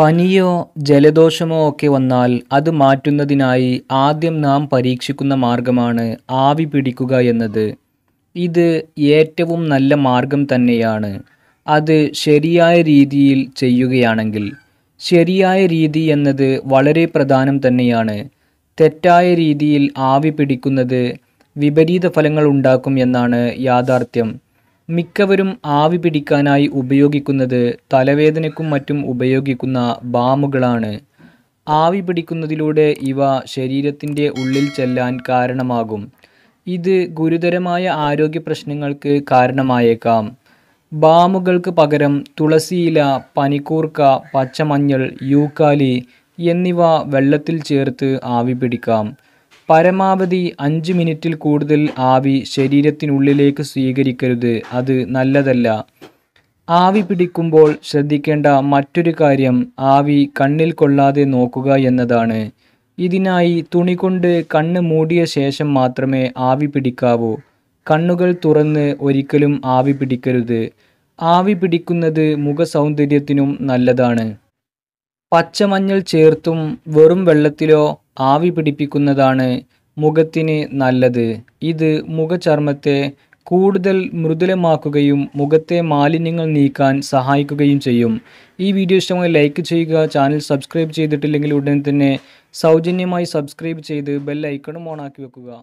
പനിയോ ജലദോഷമോ ഒക്കെ വന്നാൽ അത് മാറ്റുന്നതിനായി ആദ്യം നാം പരീക്ഷിക്കുന്ന മാർഗമാണ് ആവി പിടിക്കുക എന്നത് ഇത് ഏറ്റവും നല്ല മാർഗം തന്നെയാണ് അത് ശരിയായ രീതിയിൽ ചെയ്യുകയാണെങ്കിൽ ശരിയായ രീതി എന്നത് വളരെ പ്രധാനം തന്നെയാണ് തെറ്റായ രീതിയിൽ ആവി പിടിക്കുന്നത് വിപരീത ഫലങ്ങൾ ഉണ്ടാക്കും എന്നാണ് യാഥാർത്ഥ്യം മിക്കവരും ആവി പിടിക്കാനായി ഉപയോഗിക്കുന്നത് തലവേദനയ്ക്കും മറ്റും ഉപയോഗിക്കുന്ന ബാമുകളാണ് ആവി പിടിക്കുന്നതിലൂടെ ഇവ ശരീരത്തിൻ്റെ ഉള്ളിൽ ചെല്ലാൻ കാരണമാകും ഇത് ഗുരുതരമായ ആരോഗ്യ പ്രശ്നങ്ങൾക്ക് കാരണമായേക്കാം ബാമുകൾക്ക് പകരം തുളസിയില പനിക്കൂർക്ക പച്ചമഞ്ഞൾ യൂക്കാലി എന്നിവ വെള്ളത്തിൽ ചേർത്ത് ആവി പിടിക്കാം പരമാവധി അഞ്ച് മിനിറ്റിൽ കൂടുതൽ ആവി ശരീരത്തിനുള്ളിലേക്ക് സ്വീകരിക്കരുത് അത് നല്ലതല്ല ആവി പിടിക്കുമ്പോൾ ശ്രദ്ധിക്കേണ്ട മറ്റൊരു കാര്യം ആവി കണ്ണിൽ കൊള്ളാതെ നോക്കുക എന്നതാണ് ഇതിനായി തുണി കൊണ്ട് കണ്ണ് മൂടിയ ശേഷം മാത്രമേ ആവി പിടിക്കാവൂ കണ്ണുകൾ തുറന്ന് ഒരിക്കലും ആവി പിടിക്കരുത് ആവി പിടിക്കുന്നത് മുഖസൗന്ദര്യത്തിനും നല്ലതാണ് പച്ചമഞ്ഞൾ ചേർത്തും വെറും വെള്ളത്തിലോ ആവി പിടിപ്പിക്കുന്നതാണ് മുഖത്തിന് നല്ലത് ഇത് മുഖചർമ്മത്തെ കൂടുതൽ മൃദുലമാക്കുകയും മുഖത്തെ മാലിന്യങ്ങൾ നീക്കാൻ സഹായിക്കുകയും ചെയ്യും ഈ വീഡിയോ ഇഷ്ടമായി ലൈക്ക് ചെയ്യുക ചാനൽ സബ്സ്ക്രൈബ് ചെയ്തിട്ടില്ലെങ്കിൽ ഉടനെ തന്നെ സൗജന്യമായി സബ്സ്ക്രൈബ് ചെയ്ത് ബെൽ ഐക്കണും ഓണാക്കി വെക്കുക